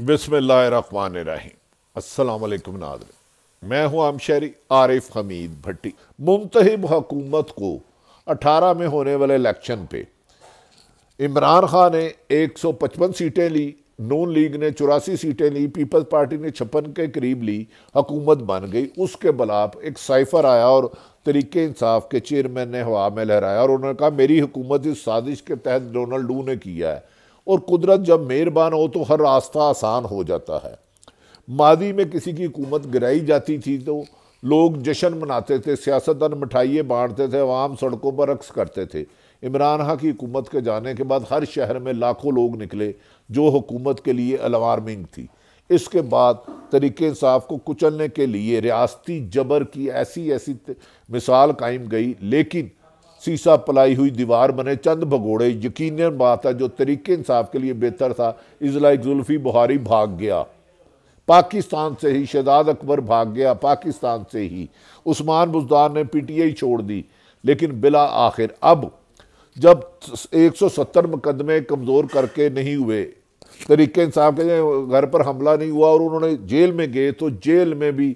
अस्सलाम वालेकुम नादर मैं हूं आम शहरी आरिफ हमीद भट्टी मुंतब हकूमत को 18 में होने वाले इलेक्शन पे इमरान खान ने 155 सीटें ली नून लीग ने चौरासी सीटें ली पीपल्स पार्टी ने छप्पन के करीब ली हकूमत बन गई उसके बलाप एक साइफर आया और तरीके इंसाफ के चेयरमैन ने हवा में लहराया और उन्होंने कहा मेरी हुकूमत इस साजिश के तहत डोनाल्ड डू ने किया है और कुदरत जब मेहरबान हो तो हर रास्ता आसान हो जाता है मादी में किसी की हुकूमत गिराई जाती थी तो लोग जश्न मनाते थे सियासतदान मिठाइए बांटते थे आवाम सड़कों पर रक्स करते थे इमरान खां की हुकूमत के जाने के बाद हर शहर में लाखों लोग निकले जो हुकूमत के लिए अलार्मिंग थी इसके बाद तरीके इंसाफ को कुचलने के लिए रियासती जबर की ऐसी ऐसी मिसाल कायम गई लेकिन सीसा पलाई हुई दीवार बने चंद भगोड़े यकीन बात है जो तरीके इंसाफ के लिए बेहतर था इसलाइक जुल्फी बुहारी भाग गया पाकिस्तान से ही शहजाद अकबर भाग गया पाकिस्तान से ही उस्मान बुजदार ने पीटीआई छोड़ दी लेकिन बिला आखिर अब जब 170 मुकदमे कमज़ोर करके नहीं हुए तरीके इंसाफ के घर पर हमला नहीं हुआ और उन्होंने जेल में गए तो जेल में भी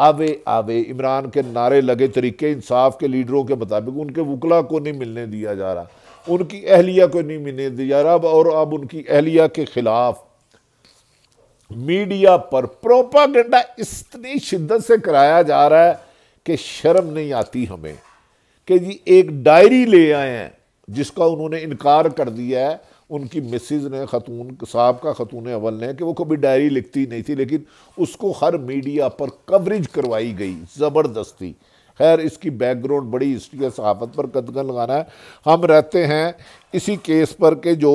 आवे आवे इमरान के नारे लगे तरीके इंसाफ के लीडरों के मुताबिक उनके वकला को नहीं मिलने दिया जा रहा उनकी अहलिया को नहीं मिलने दिया जा रहा और अब उनकी अहलिया के खिलाफ मीडिया पर प्रोपागेंडा इतनी शिद्दत से कराया जा रहा है कि शर्म नहीं आती हमें कि जी एक डायरी ले आए हैं जिसका उन्होंने इनकार कर दिया है उनकी मिसिज ने खतून साहब का खतून अवल ने कि वो कभी डायरी लिखती नहीं थी लेकिन उसको हर मीडिया पर कवरेज करवाई गई ज़बरदस्ती खैर इसकी बैकग्राउंड बड़ी हिस्ट्री है सहाफत पर कदगन लगाना है हम रहते हैं इसी केस पर के जो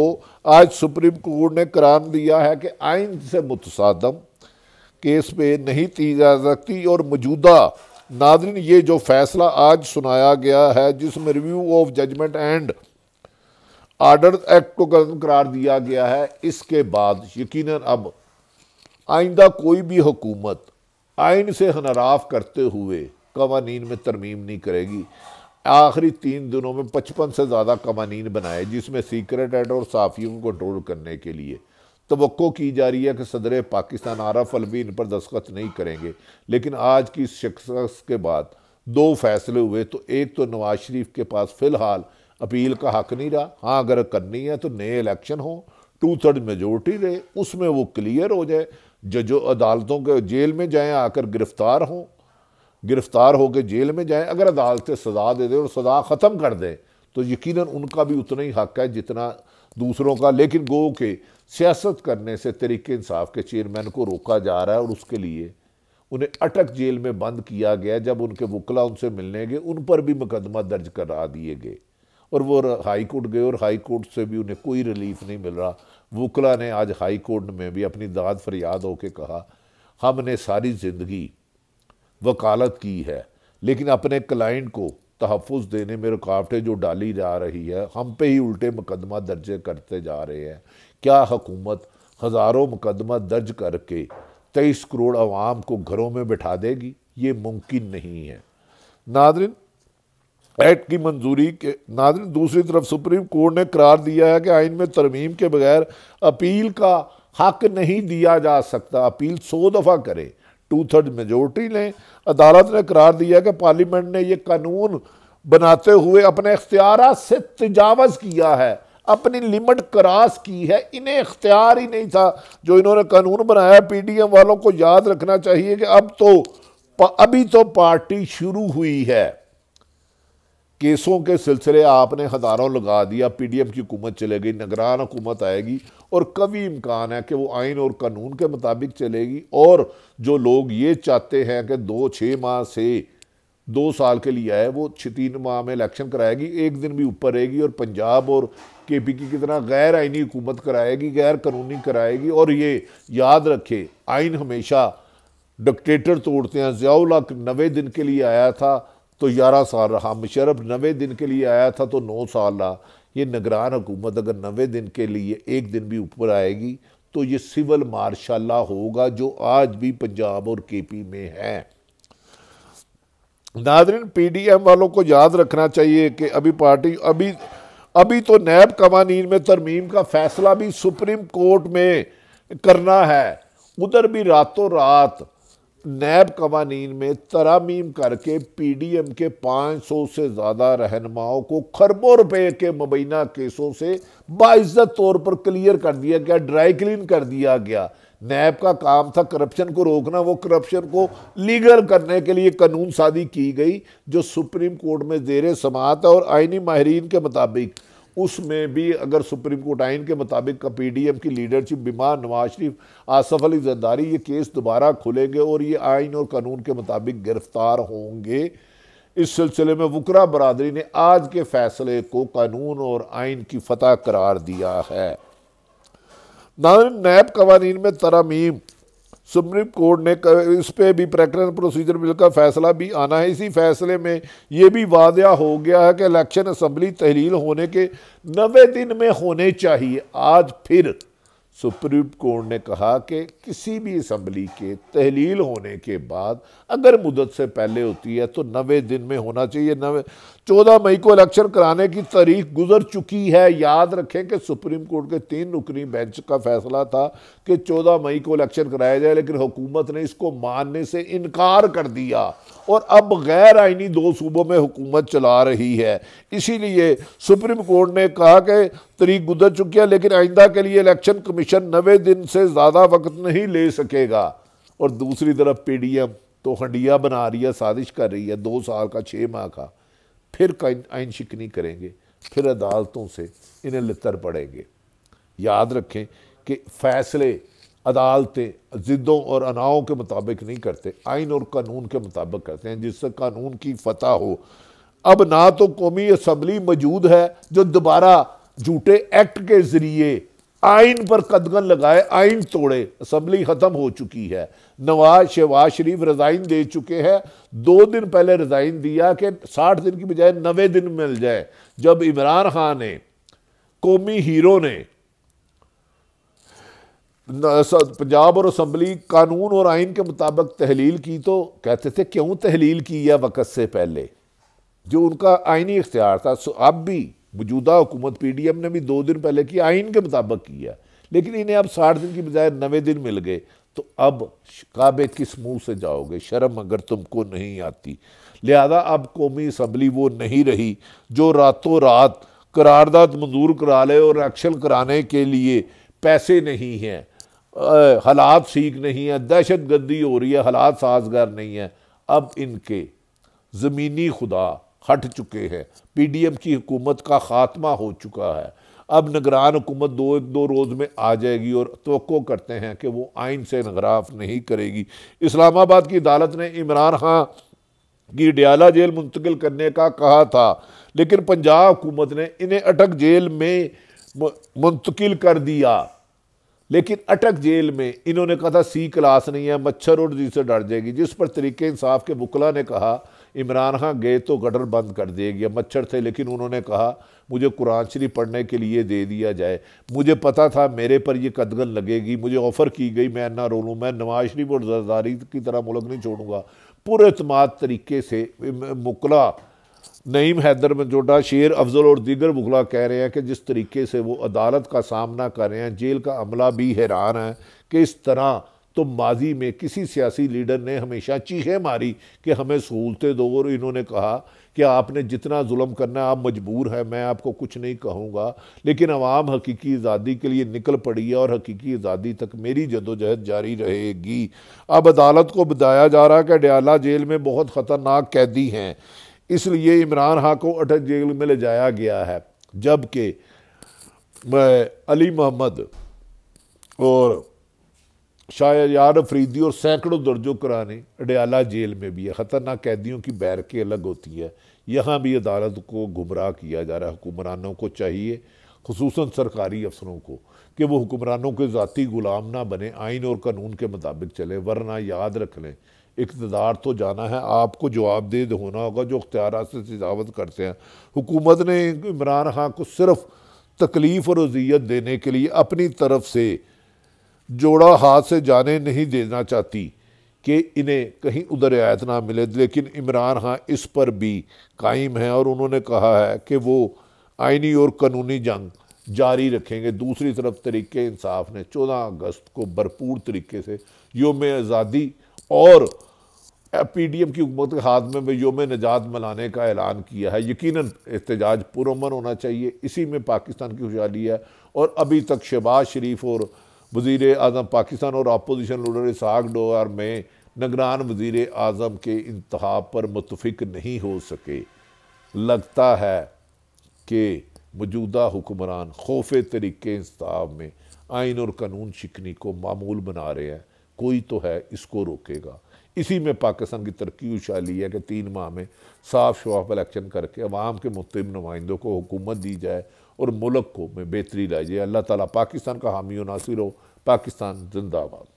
आज सुप्रीम कोर्ट ने करार दिया है कि आइन से मुतसादम केस पे नहीं दी जा सकती और मौजूदा नादरीन ये जो फैसला आज सुनाया गया है जिसमें review of judgement and order act को गलत करार दिया गया है इसके बाद यकीन अब आइंदा कोई भी हुकूमत आइन से हनराफ करते हुए कवानीन में तरमीम नहीं करेगी आखिरी तीन दिनों में पचपन से ज़्यादा कवानीन बनाए जिसमें सीक्रेट एड और साफियों को कंट्रोल करने के लिए तो की जा रही है कि सदर पाकिस्तान आरफ अलवी इन पर दस्खत नहीं करेंगे लेकिन आज की शख्स के बाद दो फैसले हुए तो एक तो नवाज शरीफ के पास फ़िलहाल अपील का हक नहीं रहा हाँ अगर करनी है तो नए इलेक्शन हो टू थर्ड मेजोरिटी रहे उसमें वो क्लियर हो जाए जो जो अदालतों के जेल में जाएं आकर गिरफ्तार हों गिरफ्तार होकर जेल में जाएं अगर अदालतें सजा दे दें और सजा ख़त्म कर दें तो यकीनन उनका भी उतना ही हक है जितना दूसरों का लेकिन गो के सियासत करने से तरीके इंसाफ के चेयरमैन को रोका जा रहा है और उसके लिए उन्हें अटक जेल में बंद किया गया जब उनके वकला उनसे मिलने गए उन पर भी मुकदमा दर्ज करा दिए गए और वो हाई कोर्ट गए और हाई कोर्ट से भी उन्हें कोई रिलीफ नहीं मिल रहा वकला ने आज हाई कोर्ट में भी अपनी दाद फरियाद होकर कहा हमने सारी ज़िंदगी वकालत की है लेकिन अपने क्लाइंट को तहफ़ देने में रुकावटें जो डाली जा रही है हम पे ही उल्टे मुकदमा दर्ज करते जा रहे हैं क्या हुकूमत हज़ारों मुकदमा दर्ज करके तेईस करोड़ आवाम को घरों में बिठा देगी ये मुमकिन नहीं है नादरिन एक्ट की मंजूरी के नाजरन दूसरी तरफ सुप्रीम कोर्ट ने करार दिया है कि आइन में तरमीम के बगैर अपील का हक नहीं दिया जा सकता अपील सौ दफ़ा करे टू थर्ड मेजोरिटी ने अदालत ने करार दिया कि पार्लियामेंट ने ये कानून बनाते हुए अपने इख्तियार से तजावज़ किया है अपनी लिमिट क्रॉस की है इन्हें इख्तियार ही नहीं था जो इन्होंने कानून बनाया पी डी एम वालों को याद रखना चाहिए कि अब तो अभी तो पार्टी शुरू हुई है केसों के सिलसिले आपने हज़ारों लगा दिया पी डी एम की हुकूमत चले गई नगरान हुकूमत आएगी और कभी इम्कान है कि वो आइन और कानून के मुताबिक चलेगी और जो लोग ये चाहते हैं कि दो छः माह से दो साल के लिए आए वो छः तीन माह में इलेक्शन कराएगी एक दिन भी ऊपर रहेगी और पंजाब और के पी की कितना गैर आइनी हुकूमत कराएगी गैर कानूनी कराएगी और ये याद रखे आइन हमेशा डिक्टेटर तोड़ते हैं ज़ियाउल नवे दिन के लिए आया था तो ग्यारह साल रहा मुशरफ नवे दिन के लिए आया था तो नौ साल रहा ये निगरान हुकूमत अगर नवे दिन के लिए एक दिन भी ऊपर आएगी तो ये सिविल मार्शाला होगा जो आज भी पंजाब और के पी में है नादरीन पी डी एम वालों को याद रखना चाहिए कि अभी पार्टी अभी अभी तो नैब कवानीन में तरमीम का फैसला भी सुप्रीम कोर्ट में करना है उधर भी रातों रात नैब कवानीन में तरामीम करके पी डी एम के पाँच सौ से ज़्यादा रहनुमाओं को खरबों रुपये के मुबैना केसों से बाइज्जत तौर पर क्लियर कर दिया गया ड्राई क्लीन कर दिया गया नैब का काम था करप्शन को रोकना वो करप्शन को लीगल करने के लिए कानून साजी की गई जो सुप्रीम कोर्ट में जेर समात है और आइनी माहरीन के मुताबिक उसमें भी अगर सुप्रीम कोर्ट आइन के मुताबिक का पीडीएम की लीडरशिप बीमार नवाज शरीफ आसफ अली जरदारी ये केस दोबारा खुलेंगे और ये आइन और कानून के मुताबिक गिरफ्तार होंगे इस सिलसिले में वक्रा बरदरी ने आज के फैसले को कानून और आइन की फतह करार दिया है नायब कवानीन में तरमीम सुप्रीम कोर्ट ने इस पर भी प्रकरण प्रोसीजर बिल का फैसला भी आना है इसी फैसले में ये भी वादा हो गया है कि इलेक्शन असम्बली तहलील होने के नवे दिन में होने चाहिए आज फिर सुप्रीम कोर्ट ने कहा कि किसी भी असम्बली के तहलील होने के बाद अगर मुदत से पहले होती है तो नवे दिन में होना चाहिए नवे चौदह मई को इलेक्शन कराने की तारीख गुजर चुकी है याद रखें कि सुप्रीम कोर्ट के तीन नुकनी बेंच का फैसला था कि चौदह मई को इलेक्शन कराया जाए लेकिन हुकूमत ने इसको मानने से इनकार कर दिया और अब गैर आइनी दो सूबों में हुकूमत चला रही है इसीलिए सुप्रीम कोर्ट ने कहा कि तरीक गुजर चुकी है लेकिन आइंदा के लिए इलेक्शन कमीशन नवे दिन से ज़्यादा वक्त नहीं ले सकेगा और दूसरी तरफ पी डी एम तो हंडिया बना रही है साजिश कर रही है दो साल का छः माह का फिर आइन शिकनी करेंगे फिर अदालतों से इन्हें लितर पड़ेंगे याद रखें कि फैसले अदालतें ज़िद्दों और अनाओं के मुताबिक नहीं करते आइन और कानून के मुताबिक करते हैं जिससे कानून की फतह हो अब ना तो कौमी असम्बली मौजूद है जो दोबारा झूठे एक्ट के जरिए आइन पर कदगन लगाए आइन तोड़े असम्बली ख़त्म हो चुकी है नवाज शहबाज शरीफ रिज़ाइन दे चुके हैं दो दिन पहले रिज़ाइन दिया कि साठ दिन की बजाय नवे दिन मिल जाए जब इमरान खान ने कौमी हीरो ने पंजाब और असम्बली कानून और आइन के मुताबिक तहलील की तो कहते थे क्यों तहलील की है वक़्त से पहले जो उनका आइनी इख्तियार था अब भी मौजूदा हुकूमत पी डी एम ने भी दो दिन पहले की आइन के मुताबिक किया लेकिन इन्हें अब साठ दिन की बजाय नवे दिन मिल गए तो अब काबे किस मुँह से जाओगे शर्म अगर तुमको नहीं आती लिहाजा अब कौमी असम्बली वो नहीं रही जो रातों रात करारदाद मंजूर करा ले और एक्शन कराने के लिए पैसे नहीं हैं हालात ठीक नहीं है दहशत गर्दी हो रही है हालात साजगार नहीं है अब इनके ज़मीनी खुदा हट चुके हैं पीडीएम की हुकूमत का खात्मा हो चुका है अब निगरान हुकूमत दो एक दो रोज़ में आ जाएगी और तो करते हैं कि वो आइन से नगराफ नहीं करेगी इस्लामाबाद की अदालत ने इमरान खां की डियाला जेल मुंतकिल करने का कहा था लेकिन पंजाब हुकूमत ने इन्हें अटक जेल में मुंतकिल कर दिया लेकिन अटक जेल में इन्होंने कहा था सी क्लास नहीं है मच्छर और जी से डर जाएगी जिस पर तरीके इंसाफ के बुकला ने कहा इमरान खान गए तो गटर बंद कर दिए गया मच्छर थे लेकिन उन्होंने कहा मुझे कुरान शरीफ पढ़ने के लिए दे दिया जाए मुझे पता था मेरे पर यह कदगन लगेगी मुझे ऑफ़र की गई मैं ना रोलूँ मैं नवाज शरीफ और जरदारी की तरह मुल्क नहीं छोड़ूंगा पुरमाद तरीके से मुकला नईम हैदर जोटा शेर अफजल और दीगर बुखला कह रहे हैं कि जिस तरीके से वो अदालत का सामना कर रहे हैं जेल का अमला भी हैरान है कि इस तरह तो माजी में किसी सियासी लीडर ने हमेशा चीहे मारी कि हमें सहूलतें दो और इन्होंने कहा कि आपने जितना जुल्म करना है आप मजबूर हैं मैं आपको कुछ नहीं कहूँगा लेकिन आवाम हकीकी आज़ादी के लिए निकल पड़ी है और हकीकी आज़ादी तक मेरी जदोजहद जारी रहेगी अब अदालत को बताया जा रहा है कि डयाला जेल में बहुत ख़तरनाक कैदी हैं इसलिए इमरान खां को अटक जेल में ले जाया गया है जबकि अली मोहम्मद और शायद यार अफरीदी और सैकड़ों दर्जों कराने अडयाला जेल में भी है ख़तरनाक कैदियों की बैरकें अलग होती है यहाँ भी अदालत को गुमराह किया जा रहा है हुक्मरानों को चाहिए खसूस सरकारी अफसरों को कि वो हुक्मरानों के ज़ाती ग़ुलाम ना बने आइन और कानून के मुताबिक चलें वरना याद रख लें इकतदार तो जाना है आपको जवाब दे होना होगा जो अख्तियार से सजावत करते हैं हुकूमत ने इमरान खां को सिर्फ तकलीफ़ और अजियत देने के लिए अपनी तरफ से जोड़ा हाथ से जाने नहीं देना चाहती कि इन्हें कहीं उधर आयत ना मिले लेकिन इमरान खान इस पर भी कायम है और उन्होंने कहा है कि वो आइनी और कानूनी जंग जारी रखेंगे दूसरी तरफ तरीके इंसाफ ने चौदह अगस्त को भरपूर तरीके से योम आज़ादी और पी डी एम की हुकूमत के हाथ में योम निजात मनाने का ऐलान किया है यकीन एहतजाज पुरमन होना चाहिए इसी में पाकिस्तान की खुशहाली है और अभी तक शहबाज शरीफ और वजीर अजम पाकिस्तान और अपोजिशन लीडर इसहाक डोर में नगरान वजीर अजम के इंतहा पर मुतफिक नहीं हो सके लगता है कि मौजूदा हुक्मरान खौफ तरीके इंसाब में आइन और कानून शिकनी को मामूल बना रहे हैं कोई तो है इसको रोकेगा इसी में पाकिस्तान की तरक्की उछाली है कि तीन माह में साफ शवाफ इलेक्शन करके अवाम के मुतम नुमाइंदों को हुकूमत दी जाए और मुल्क को में बेहतरी लाइजिए अल्लाह ताला पाकिस्तान का हामी नासिर हो पाकिस्तान जिंदाबाद